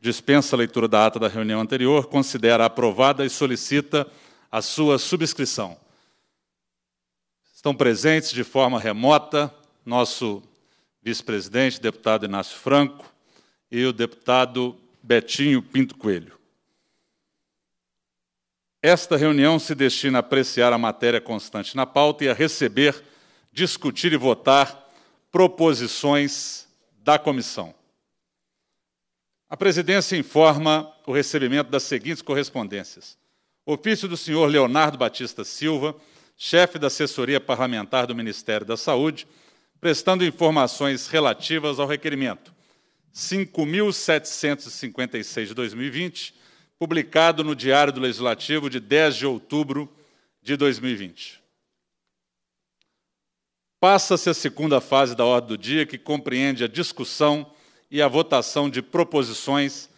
dispensa a leitura da ata da reunião anterior, considera aprovada e solicita a sua subscrição. Estão presentes de forma remota nosso vice-presidente, deputado Inácio Franco, e o deputado Betinho Pinto Coelho. Esta reunião se destina a apreciar a matéria constante na pauta e a receber, discutir e votar proposições da comissão. A presidência informa o recebimento das seguintes correspondências: ofício do senhor Leonardo Batista Silva, chefe da assessoria parlamentar do Ministério da Saúde, prestando informações relativas ao requerimento 5756 de 2020, publicado no Diário do Legislativo de 10 de outubro de 2020. Passa-se a segunda fase da ordem do dia, que compreende a discussão e a votação de proposições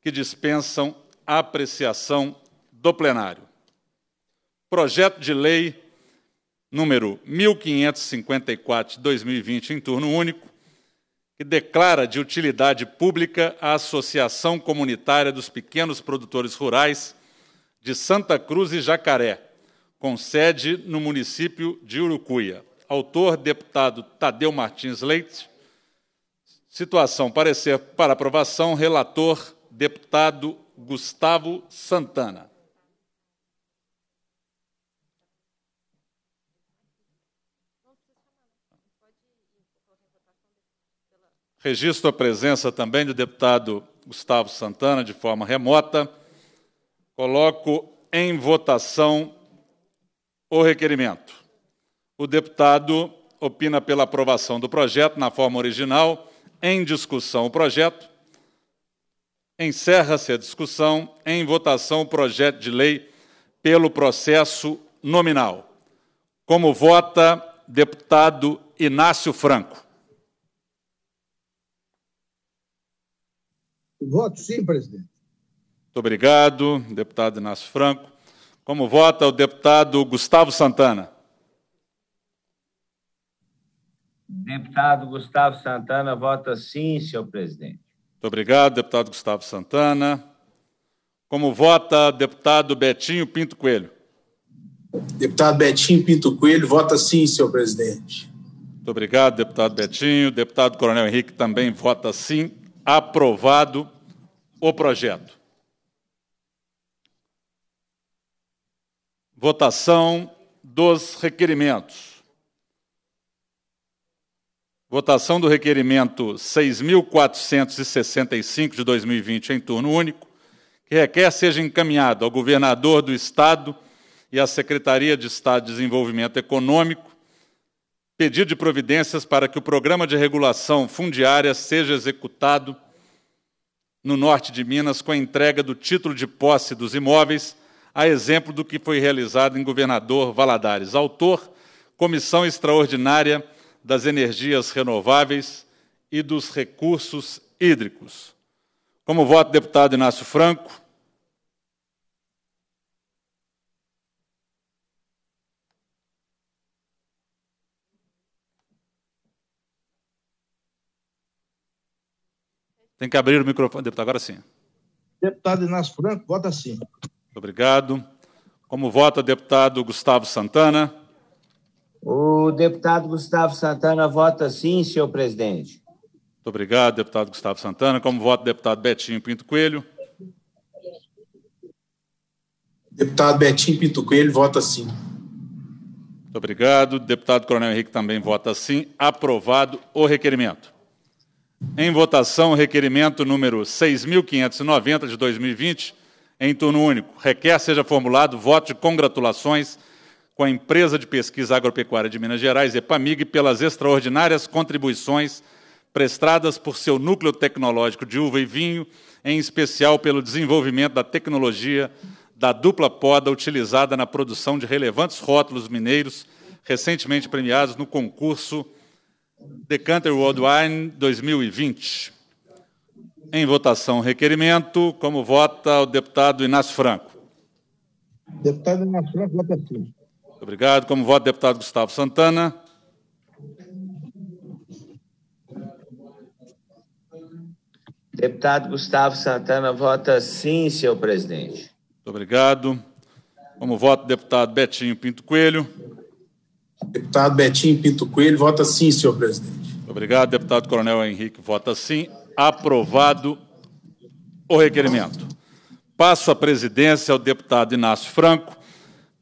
que dispensam a apreciação do plenário. Projeto de lei número 1554 2020 em turno único, que declara de utilidade pública a Associação Comunitária dos Pequenos Produtores Rurais de Santa Cruz e Jacaré, com sede no município de Urucuia. Autor, deputado Tadeu Martins Leite. Situação: parecer para aprovação, relator, deputado Gustavo Santana. Registro a presença também do deputado Gustavo Santana de forma remota. Coloco em votação o requerimento. O deputado opina pela aprovação do projeto na forma original em discussão o projeto. Encerra-se a discussão. Em votação o projeto de lei pelo processo nominal. Como vota deputado Inácio Franco? Voto sim, presidente. Muito obrigado, deputado Inácio Franco. Como vota o deputado Gustavo Santana? Deputado Gustavo Santana vota sim, senhor presidente. Muito obrigado, deputado Gustavo Santana. Como vota deputado Betinho Pinto Coelho? Deputado Betinho Pinto Coelho vota sim, senhor presidente. Muito obrigado, deputado Betinho. Deputado Coronel Henrique também vota sim. Aprovado o projeto. Votação dos requerimentos. Votação do requerimento 6.465 de 2020 em turno único, que requer seja encaminhado ao governador do Estado e à Secretaria de Estado de Desenvolvimento Econômico pedido de providências para que o programa de regulação fundiária seja executado no norte de Minas com a entrega do título de posse dos imóveis, a exemplo do que foi realizado em Governador Valadares. Autor, Comissão Extraordinária das energias renováveis e dos recursos hídricos. Como voto, deputado Inácio Franco. Tem que abrir o microfone, deputado, agora sim. Deputado Inácio Franco, vota sim. obrigado. Como vota, deputado Gustavo Santana. O deputado Gustavo Santana vota sim, senhor presidente. Muito obrigado, deputado Gustavo Santana. Como vota o deputado Betinho Pinto Coelho? Deputado Betinho Pinto Coelho vota sim. Muito obrigado. Deputado Coronel Henrique também vota sim. Aprovado o requerimento. Em votação, o requerimento número 6.590 de 2020, em turno único. Requer seja formulado voto de congratulações com a Empresa de Pesquisa Agropecuária de Minas Gerais, EPAMIG, pelas extraordinárias contribuições prestadas por seu núcleo tecnológico de uva e vinho, em especial pelo desenvolvimento da tecnologia da dupla poda utilizada na produção de relevantes rótulos mineiros, recentemente premiados no concurso Decanter World Wine 2020. Em votação, requerimento. Como vota o deputado Inácio Franco? Deputado Inácio Franco, vota sim. Obrigado. Como voto, deputado Gustavo Santana. Deputado Gustavo Santana vota sim, senhor presidente. Muito obrigado. Como voto, deputado Betinho Pinto Coelho. Deputado Betinho Pinto Coelho vota sim, senhor presidente. obrigado, deputado Coronel Henrique vota sim. Aprovado o requerimento. Passo a presidência ao deputado Inácio Franco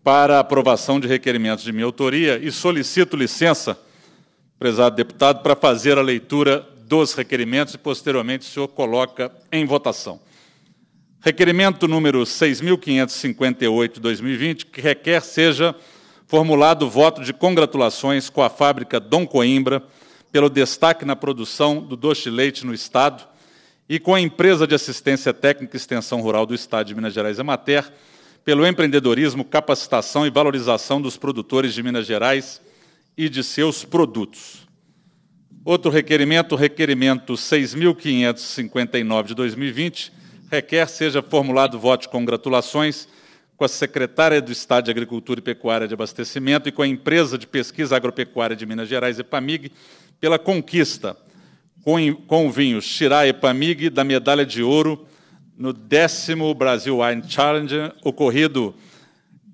para aprovação de requerimentos de minha autoria e solicito licença, prezado deputado, para fazer a leitura dos requerimentos e, posteriormente, o senhor coloca em votação. Requerimento número 6.558, 2020, que requer seja formulado voto de congratulações com a fábrica Dom Coimbra pelo destaque na produção do doce leite no Estado e com a empresa de assistência técnica e extensão rural do Estado de Minas Gerais, Emater, pelo empreendedorismo, capacitação e valorização dos produtores de Minas Gerais e de seus produtos. Outro requerimento, o requerimento 6.559 de 2020, requer seja formulado voto de congratulações com a secretária do Estado de Agricultura e Pecuária de Abastecimento e com a empresa de pesquisa agropecuária de Minas Gerais, EPAMIG, pela conquista com, o vinho Xirá EPAMIG da medalha de ouro no décimo Brasil Wine Challenge, ocorrido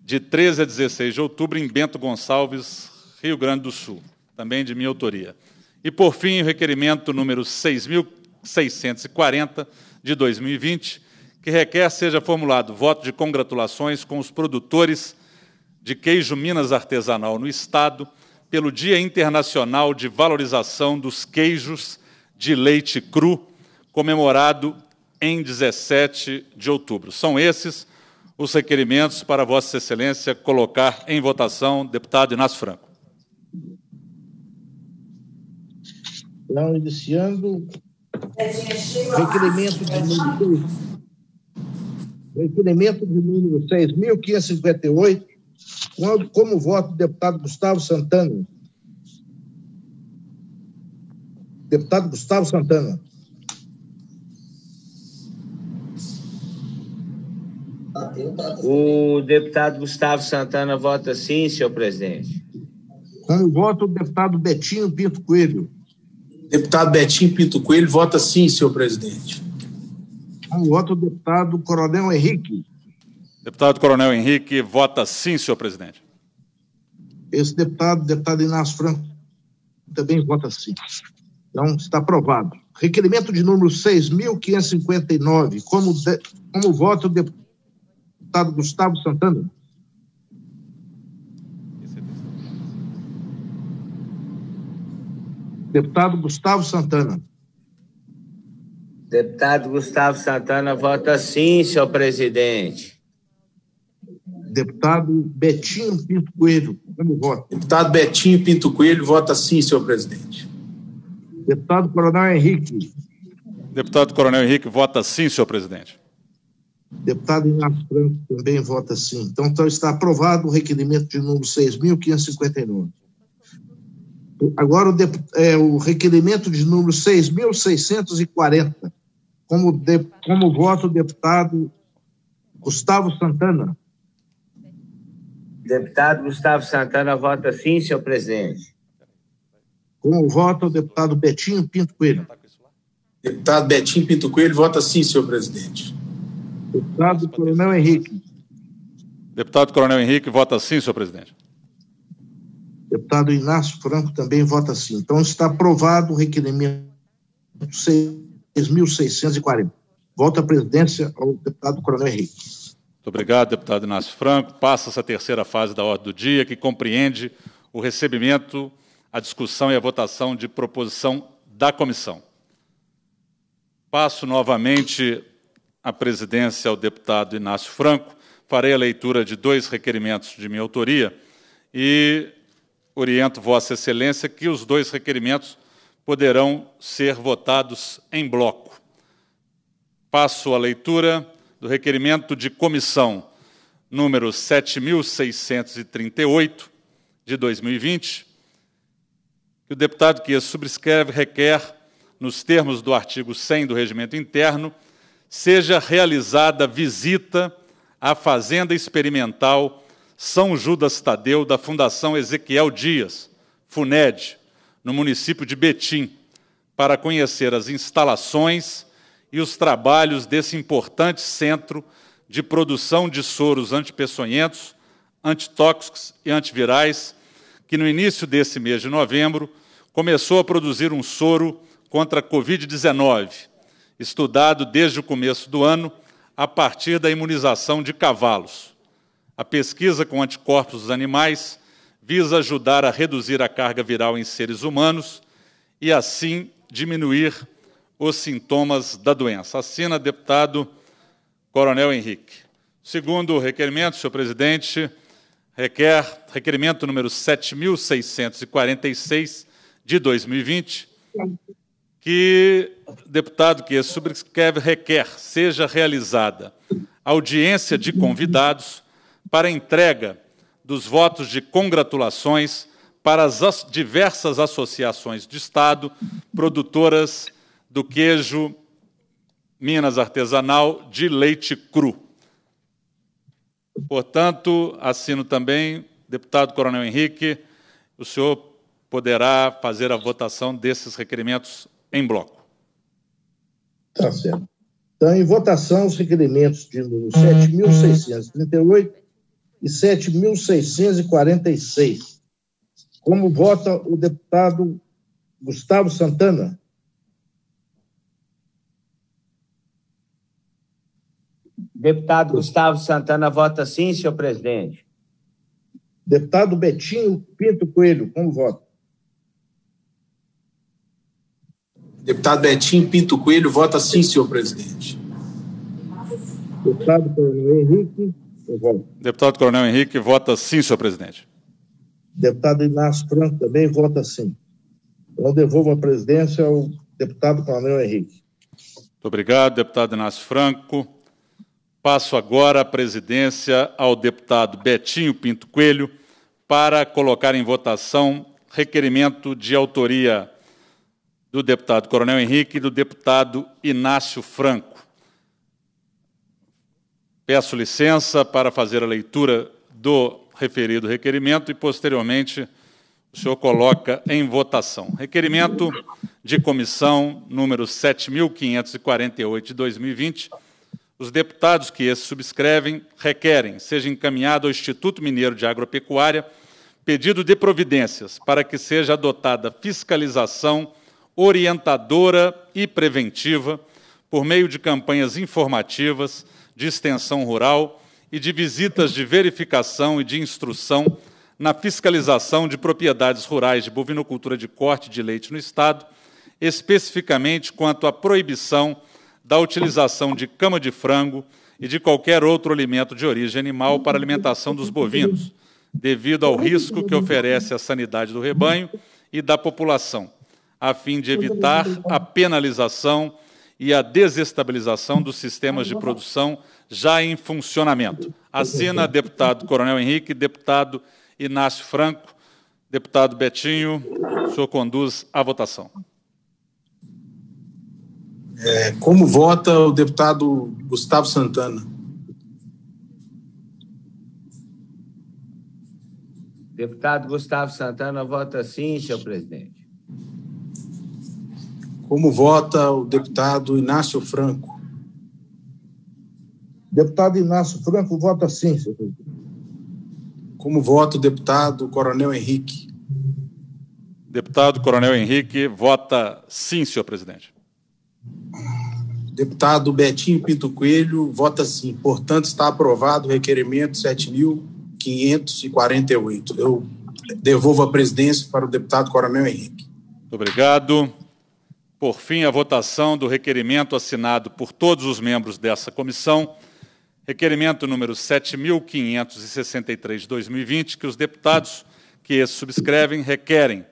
de 13 a 16 de outubro em Bento Gonçalves, Rio Grande do Sul, também de minha autoria. E, por fim, o requerimento número 6.640, de 2020, que requer seja formulado voto de congratulações com os produtores de queijo Minas Artesanal no Estado pelo Dia Internacional de Valorização dos Queijos de Leite Cru, comemorado em 17 de outubro. São esses os requerimentos para Vossa Excelência colocar em votação, deputado Inácio Franco. Então, iniciando requerimento de número, requerimento de número 6.558, quando, como voto do deputado Gustavo Santana. Deputado Gustavo Santana. o deputado Gustavo Santana vota sim, senhor presidente. Como ah, voto o deputado Betinho Pinto Coelho? Deputado Betinho Pinto Coelho vota sim, senhor presidente. Como ah, voto o deputado Coronel Henrique? Deputado Coronel Henrique vota sim, senhor presidente. Esse deputado, deputado Inácio Franco, também vota sim. Então, está aprovado. Requerimento de número 6.559. Como, de, como vota o deputado deputado Gustavo Santana. Deputado Gustavo Santana. Deputado Gustavo Santana vota sim, senhor presidente. Deputado Betinho Pinto Coelho, como voto. Deputado Betinho Pinto Coelho vota sim, senhor presidente. Deputado Coronel Henrique. Deputado Coronel Henrique vota sim, senhor presidente. Deputado Inácio Franco também vota sim. Então, então está aprovado o requerimento de número 6.559. Agora, o, dep... é, o requerimento de número 6.640, como, de... como voto o deputado Gustavo Santana. Deputado Gustavo Santana vota sim, senhor presidente. Com o voto, o deputado Betinho Pinto Coelho. Deputado Betinho Pinto Coelho vota sim, senhor presidente. Deputado Coronel Henrique. Deputado Coronel Henrique vota sim, senhor presidente. Deputado Inácio Franco também vota sim. Então está aprovado o requerimento 6.640. Volta a presidência ao deputado Coronel Henrique. Muito obrigado, deputado Inácio Franco. Passa essa terceira fase da ordem do dia, que compreende o recebimento, a discussão e a votação de proposição da comissão. Passo novamente a presidência ao deputado Inácio Franco, farei a leitura de dois requerimentos de minha autoria e oriento Vossa Excelência que os dois requerimentos poderão ser votados em bloco. Passo a leitura do requerimento de comissão número 7.638, de 2020, que o deputado que subscreve requer, nos termos do artigo 100 do Regimento Interno, seja realizada visita à Fazenda Experimental São Judas Tadeu da Fundação Ezequiel Dias, FUNED, no município de Betim, para conhecer as instalações e os trabalhos desse importante centro de produção de soros antipessonhentos, antitóxicos e antivirais, que no início desse mês de novembro começou a produzir um soro contra a Covid-19, estudado desde o começo do ano a partir da imunização de cavalos. A pesquisa com anticorpos dos animais visa ajudar a reduzir a carga viral em seres humanos e, assim, diminuir os sintomas da doença. Assina, deputado Coronel Henrique. Segundo o requerimento, senhor presidente, requer requerimento número 7.646 de 2020, que deputado que subscreve requer seja realizada audiência de convidados para entrega dos votos de congratulações para as diversas associações de Estado produtoras do queijo Minas Artesanal de leite cru. Portanto, assino também, deputado Coronel Henrique, o senhor poderá fazer a votação desses requerimentos em bloco. Tá certo. Então, em votação, os requerimentos de número 7.638 e 7.646. Como vota o deputado Gustavo Santana? Deputado Gustavo Santana vota sim, senhor presidente. Deputado Betinho Pinto Coelho, como vota? Deputado Betinho Pinto Coelho vota sim, senhor presidente. Deputado Coronel Henrique, eu voto. Deputado Coronel Henrique vota sim, senhor presidente. Deputado Inácio Franco também vota sim. Então, eu devolvo a presidência ao deputado Coronel Henrique. Muito obrigado, deputado Inácio Franco. Passo agora a presidência ao deputado Betinho Pinto Coelho para colocar em votação requerimento de autoria do deputado Coronel Henrique e do deputado Inácio Franco. Peço licença para fazer a leitura do referido requerimento e, posteriormente, o senhor coloca em votação. Requerimento de comissão número 7.548 de 2020. Os deputados que esse subscrevem requerem seja encaminhado ao Instituto Mineiro de Agropecuária pedido de providências para que seja adotada fiscalização orientadora e preventiva, por meio de campanhas informativas, de extensão rural e de visitas de verificação e de instrução na fiscalização de propriedades rurais de bovinocultura de corte de leite no Estado, especificamente quanto à proibição da utilização de cama de frango e de qualquer outro alimento de origem animal para alimentação dos bovinos, devido ao risco que oferece à sanidade do rebanho e da população a fim de evitar a penalização e a desestabilização dos sistemas de produção já em funcionamento. Assina deputado Coronel Henrique, deputado Inácio Franco, deputado Betinho, o senhor conduz a votação. É, como vota o deputado Gustavo Santana? Deputado Gustavo Santana vota sim, senhor presidente. Como vota o deputado Inácio Franco? Deputado Inácio Franco vota sim, senhor presidente. Como vota o deputado Coronel Henrique? Deputado Coronel Henrique vota sim, senhor presidente. Deputado Betinho Pinto Coelho vota sim. Portanto, está aprovado o requerimento 7.548. Eu devolvo a presidência para o deputado Coronel Henrique. Muito obrigado por fim, a votação do requerimento assinado por todos os membros dessa comissão, requerimento número 7.563-2020, que os deputados que subscrevem requerem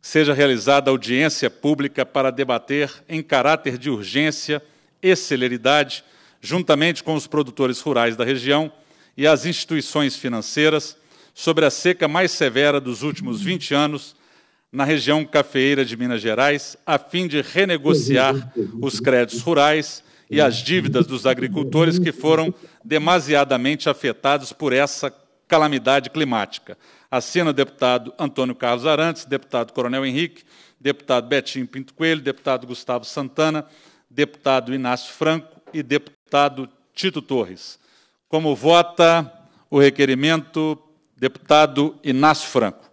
seja realizada audiência pública para debater, em caráter de urgência e celeridade, juntamente com os produtores rurais da região e as instituições financeiras, sobre a seca mais severa dos últimos 20 anos na região cafeeira de Minas Gerais, a fim de renegociar os créditos rurais e as dívidas dos agricultores que foram demasiadamente afetados por essa calamidade climática. Assina o deputado Antônio Carlos Arantes, deputado Coronel Henrique, deputado Betinho Pinto Coelho, deputado Gustavo Santana, deputado Inácio Franco e deputado Tito Torres. Como vota o requerimento, deputado Inácio Franco?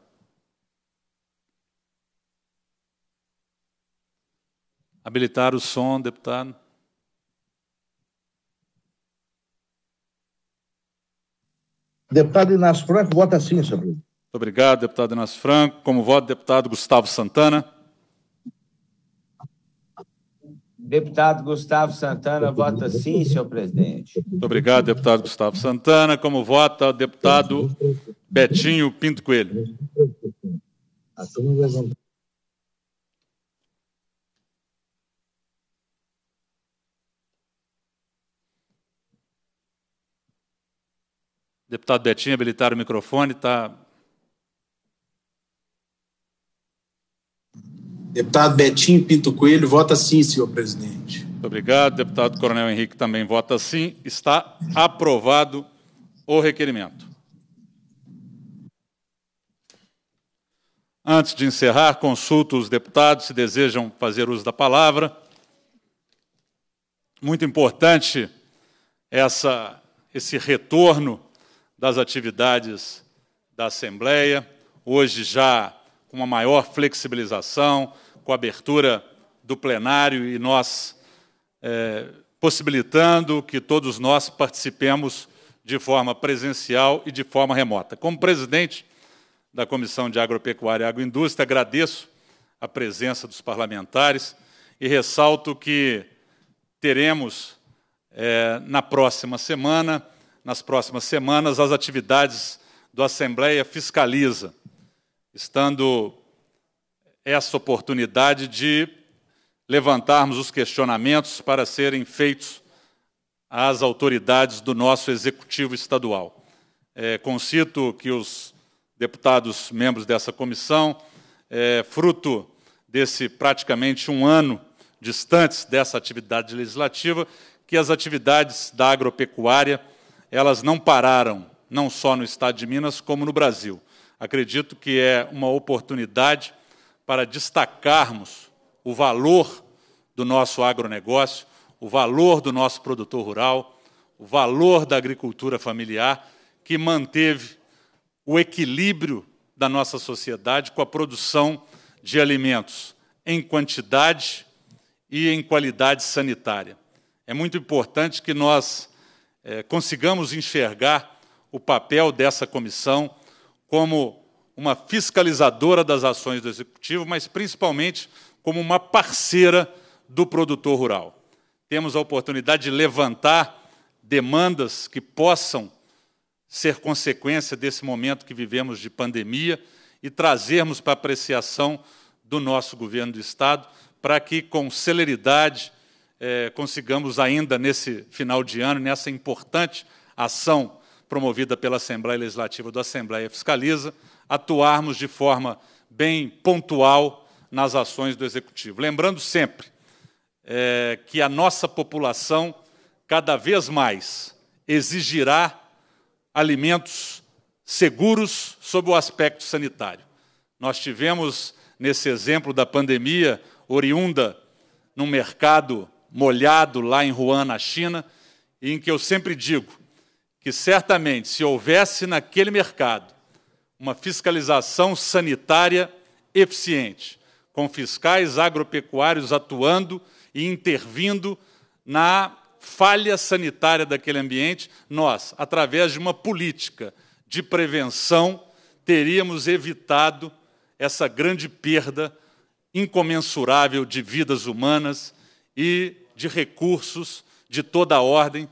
Habilitar o som, deputado. Deputado Inácio Franco, vota sim, senhor presidente. Muito obrigado, deputado Inácio Franco. Como voto, deputado Gustavo Santana. Deputado Gustavo Santana vota sim, senhor presidente. Muito obrigado, deputado Gustavo Santana. Como vota o deputado Betinho Pinto Coelho? Deputado Betinho, habilitar o microfone, está. Deputado Betinho Pinto Coelho, vota sim, senhor presidente. Muito obrigado. Deputado Coronel Henrique também vota sim. Está aprovado o requerimento. Antes de encerrar, consulto os deputados se desejam fazer uso da palavra. Muito importante essa, esse retorno das atividades da Assembleia, hoje já com uma maior flexibilização, com a abertura do plenário e nós é, possibilitando que todos nós participemos de forma presencial e de forma remota. Como presidente da Comissão de Agropecuária e Agroindústria, agradeço a presença dos parlamentares e ressalto que teremos, é, na próxima semana, nas próximas semanas as atividades do Assembleia Fiscaliza, estando essa oportunidade de levantarmos os questionamentos para serem feitos às autoridades do nosso Executivo Estadual. É, concito que os deputados membros dessa comissão, é, fruto desse praticamente um ano distantes dessa atividade legislativa, que as atividades da agropecuária elas não pararam, não só no estado de Minas, como no Brasil. Acredito que é uma oportunidade para destacarmos o valor do nosso agronegócio, o valor do nosso produtor rural, o valor da agricultura familiar, que manteve o equilíbrio da nossa sociedade com a produção de alimentos em quantidade e em qualidade sanitária. É muito importante que nós é, consigamos enxergar o papel dessa comissão como uma fiscalizadora das ações do executivo, mas principalmente como uma parceira do produtor rural. Temos a oportunidade de levantar demandas que possam ser consequência desse momento que vivemos de pandemia e trazermos para apreciação do nosso governo do Estado para que, com celeridade, é, consigamos ainda nesse final de ano, nessa importante ação promovida pela Assembleia Legislativa do Assembleia Fiscaliza, atuarmos de forma bem pontual nas ações do Executivo. Lembrando sempre é, que a nossa população, cada vez mais, exigirá alimentos seguros sob o aspecto sanitário. Nós tivemos, nesse exemplo da pandemia, oriunda num mercado molhado lá em Wuhan, na China, em que eu sempre digo que certamente, se houvesse naquele mercado uma fiscalização sanitária eficiente, com fiscais agropecuários atuando e intervindo na falha sanitária daquele ambiente, nós, através de uma política de prevenção, teríamos evitado essa grande perda incomensurável de vidas humanas e de recursos de toda a ordem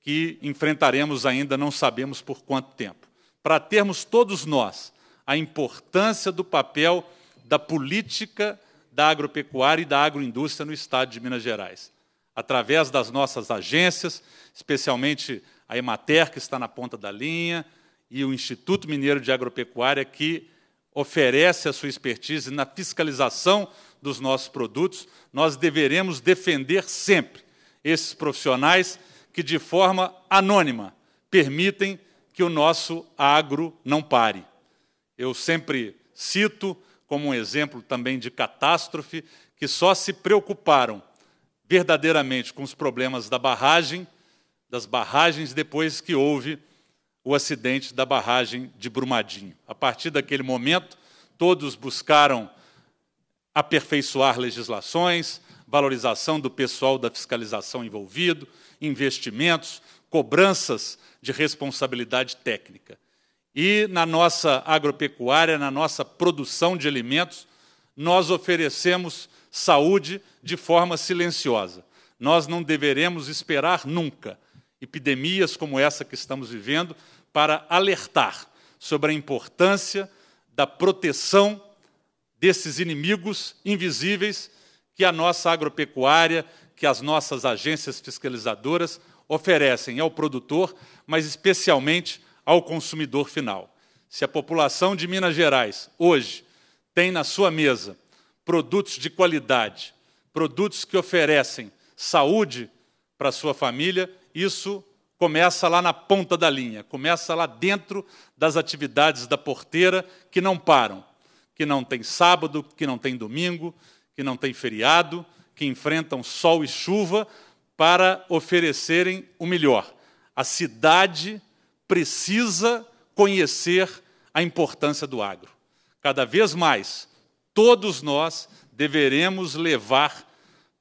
que enfrentaremos ainda não sabemos por quanto tempo. Para termos todos nós a importância do papel da política da agropecuária e da agroindústria no estado de Minas Gerais, através das nossas agências, especialmente a Emater, que está na ponta da linha, e o Instituto Mineiro de Agropecuária, que oferece a sua expertise na fiscalização dos nossos produtos, nós deveremos defender sempre esses profissionais que, de forma anônima, permitem que o nosso agro não pare. Eu sempre cito, como um exemplo também de catástrofe, que só se preocuparam verdadeiramente com os problemas da barragem, das barragens, depois que houve o acidente da barragem de Brumadinho. A partir daquele momento, todos buscaram aperfeiçoar legislações, valorização do pessoal da fiscalização envolvido, investimentos, cobranças de responsabilidade técnica. E na nossa agropecuária, na nossa produção de alimentos, nós oferecemos saúde de forma silenciosa. Nós não deveremos esperar nunca epidemias como essa que estamos vivendo para alertar sobre a importância da proteção desses inimigos invisíveis que a nossa agropecuária, que as nossas agências fiscalizadoras oferecem ao produtor, mas especialmente ao consumidor final. Se a população de Minas Gerais hoje tem na sua mesa produtos de qualidade, produtos que oferecem saúde para a sua família, isso começa lá na ponta da linha, começa lá dentro das atividades da porteira que não param que não tem sábado, que não tem domingo, que não tem feriado, que enfrentam sol e chuva para oferecerem o melhor. A cidade precisa conhecer a importância do agro. Cada vez mais, todos nós deveremos levar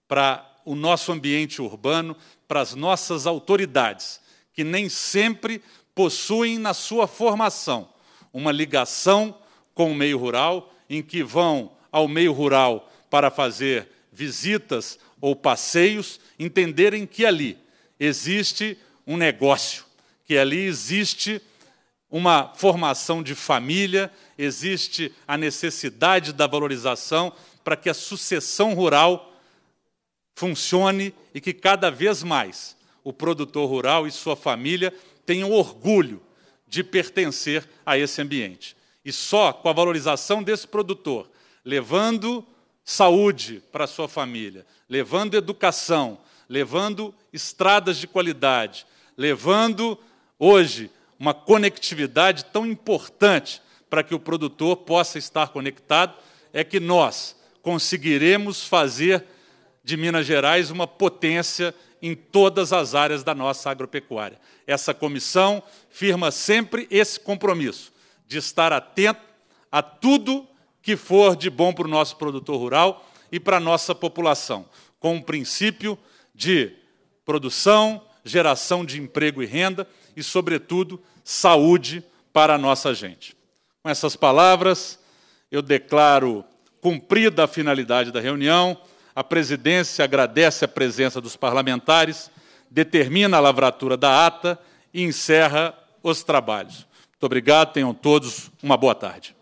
para o nosso ambiente urbano, para as nossas autoridades, que nem sempre possuem na sua formação uma ligação com o meio rural, em que vão ao meio rural para fazer visitas ou passeios, entenderem que ali existe um negócio, que ali existe uma formação de família, existe a necessidade da valorização para que a sucessão rural funcione e que cada vez mais o produtor rural e sua família tenham orgulho de pertencer a esse ambiente. E só com a valorização desse produtor, levando saúde para a sua família, levando educação, levando estradas de qualidade, levando hoje uma conectividade tão importante para que o produtor possa estar conectado, é que nós conseguiremos fazer de Minas Gerais uma potência em todas as áreas da nossa agropecuária. Essa comissão firma sempre esse compromisso de estar atento a tudo que for de bom para o nosso produtor rural e para a nossa população, com o princípio de produção, geração de emprego e renda e, sobretudo, saúde para a nossa gente. Com essas palavras, eu declaro cumprida a finalidade da reunião. A presidência agradece a presença dos parlamentares, determina a lavratura da ata e encerra os trabalhos. Muito obrigado, tenham todos uma boa tarde.